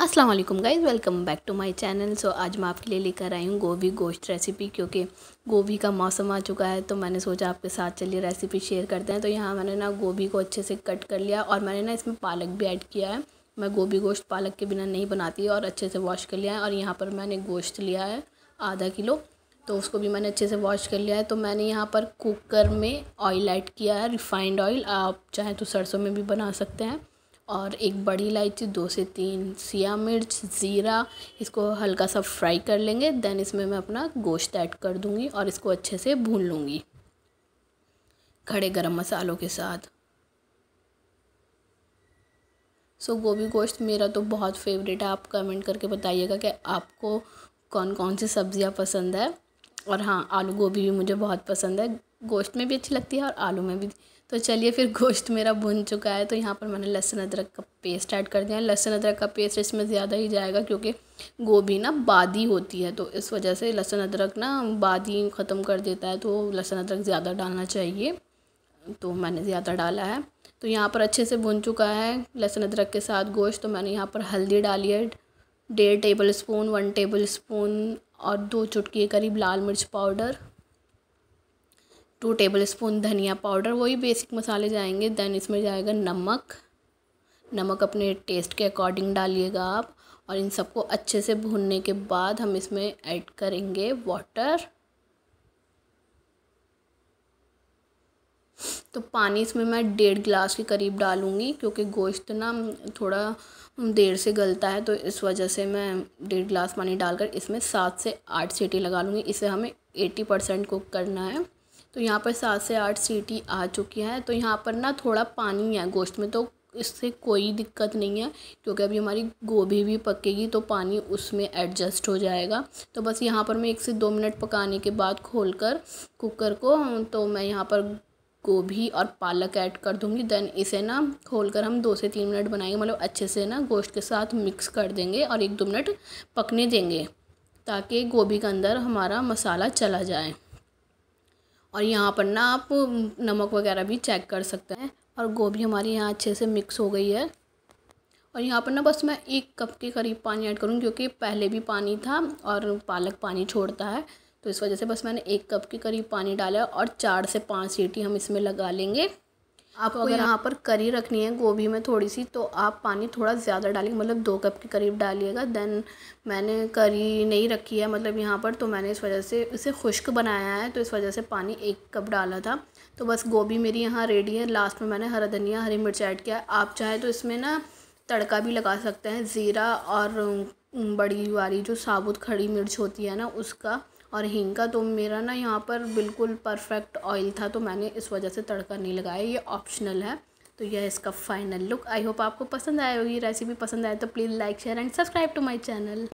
अस्सलाम वालेकुम guys welcome back to my channel so आज मैं आपके लिए लेकर आई हूँ गोभी गोश्त रेसिपी क्योंकि गोभी का मौसम आ चुका है तो मैंने सोचा आपके साथ चलिए रेसिपी शेयर करते हैं तो यहाँ मैंने ना गोभी को अच्छे से कट कर लिया और मैंने ना इसमें पालक भी ऐड किया है मैं गोभी गोश्त पालक के बिना नहीं बनाती और अच्छे से वॉश कर लिया है और यहाँ पर मैंने गोश्त लिया है आधा किलो तो उसको भी मैंने अच्छे से वॉश कर लिया है तो मैंने यहाँ पर कुकर में ऑयल ऐड किया है रिफाइंड ऑयल आप चाहें तो सरसों में भी बना सकते हैं और एक बड़ी इलायची दो से तीन सिया मिर्च ज़ीरा इसको हल्का सा फ्राई कर लेंगे देन इसमें मैं अपना गोश्त ऐड कर दूँगी और इसको अच्छे से भून लूँगी खड़े गरम मसालों के साथ सो so, गोभी गोश्त मेरा तो बहुत फेवरेट है आप कमेंट करके बताइएगा कि आपको कौन कौन सी सब्ज़ियाँ पसंद है और हाँ आलू गोभी भी मुझे बहुत पसंद है गोश्त में भी अच्छी लगती है और आलू में भी तो चलिए फिर गोश्त मेरा भुन चुका है तो यहाँ पर मैंने लहसुन अदरक का पेस्ट ऐड कर दिया है लहसुन अदरक का पेस्ट इसमें ज़्यादा ही जाएगा क्योंकि गोभी ना बादी होती है तो इस वजह से लहसुन अदरक ना बादी ख़त्म कर देता है तो लहसुन अदरक ज़्यादा डालना चाहिए तो मैंने ज़्यादा डाला है तो यहाँ पर अच्छे से भुन चुका है लहसुन अदरक के साथ गोश्त तो मैंने यहाँ पर हल्दी डाली है डेढ़ tablespoon one tablespoon और दो चुटकी करीब लाल मिर्च पाउडर टू टेबल स्पून धनिया पाउडर वही बेसिक मसाले जाएंगे देन इसमें जाएगा नमक नमक अपने टेस्ट के अकॉर्डिंग डालिएगा आप और इन सबको अच्छे से भूनने के बाद हम इसमें ऐड करेंगे वाटर तो पानी इसमें मैं डेढ़ गिलास के करीब डालूँगी क्योंकि गोश्त ना थोड़ा देर से गलता है तो इस वजह से मैं डेढ़ गिलास पानी डालकर इसमें सात से आठ सीटी लगा लूँगी इसे हमें एटी परसेंट कुक करना है तो यहाँ पर सात से आठ सीटी आ चुकी हैं तो यहाँ पर ना थोड़ा पानी है गोश्त में तो इससे कोई दिक्कत नहीं है क्योंकि अभी हमारी गोभी भी पकेगी तो पानी उसमें एडजस्ट हो जाएगा तो बस यहाँ पर मैं एक से दो मिनट पकाने के बाद खोलकर कुकर को तो मैं यहाँ पर गोभी और पालक ऐड कर दूँगी देन इसे ना खोल कर हम दो से तीन मिनट बनाएंगे मतलब अच्छे से ना गोश्त के साथ मिक्स कर देंगे और एक दो मिनट पकने देंगे ताकि गोभी के अंदर हमारा मसाला चला जाए और यहाँ पर ना आप नमक वगैरह भी चेक कर सकते हैं और गोभी हमारी यहाँ अच्छे से मिक्स हो गई है और यहाँ पर ना बस मैं एक कप के करीब पानी ऐड करूँ क्योंकि पहले भी पानी था और पालक पानी छोड़ता है तो इस वजह से बस मैंने एक कप के करीब पानी डाला और चार से पाँच सीटी हम इसमें लगा लेंगे आपको अगर यहाँ पर करी रखनी है गोभी में थोड़ी सी तो आप पानी थोड़ा ज़्यादा डालेंगे मतलब दो कप के करीब डालिएगा देन मैंने करी नहीं रखी है मतलब यहाँ पर तो मैंने इस वजह से इसे खुश्क बनाया है तो इस वजह से पानी एक कप डाला था तो बस गोभी मेरी यहाँ रेडी है लास्ट में मैंने हरा धनिया हरी मिर्च ऐड किया आप चाहें तो इसमें ना तड़का भी लगा सकते हैं ज़ीरा और बड़ी वाली जो साबुत खड़ी मिर्च होती है ना उसका और हींग का तो मेरा ना यहाँ पर बिल्कुल परफेक्ट ऑयल था तो मैंने इस वजह से तड़का नहीं लगाया ये ऑप्शनल है तो यह इसका फाइनल लुक आई होप आपको पसंद आया होगी रेसिपी पसंद आए तो please like share and subscribe to my channel